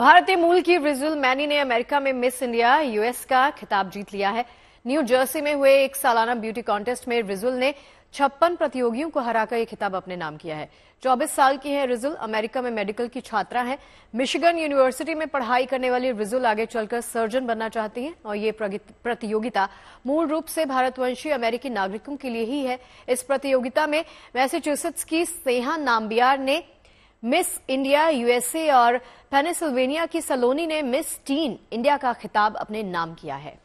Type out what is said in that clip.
भारतीय मूल की रिजुल मैनी ने अमेरिका में मिस इंडिया यूएस का खिताब जीत लिया है न्यू जर्सी में हुए एक सालाना ब्यूटी कॉन्टेस्ट में रिजुल ने छप्पन प्रतियोगियों को हराकर यह खिताब अपने नाम किया है चौबीस साल की है रिजुल अमेरिका में मेडिकल की छात्रा हैं मिशिगन यूनिवर्सिटी में पढ़ाई करने वाली रिजुल आगे चलकर सर्जन बनना चाहती हैं और ये प्रतियोगिता मूल रूप से भारतवंशी अमेरिकी नागरिकों के लिए ही है इस प्रतियोगिता में मैसेच्यूसेट्स की सेहा नाम्बियार ने मिस इंडिया यूएसए और पेनिसिल्वेनिया की सलोनी ने मिस टीन इंडिया का खिताब अपने नाम किया है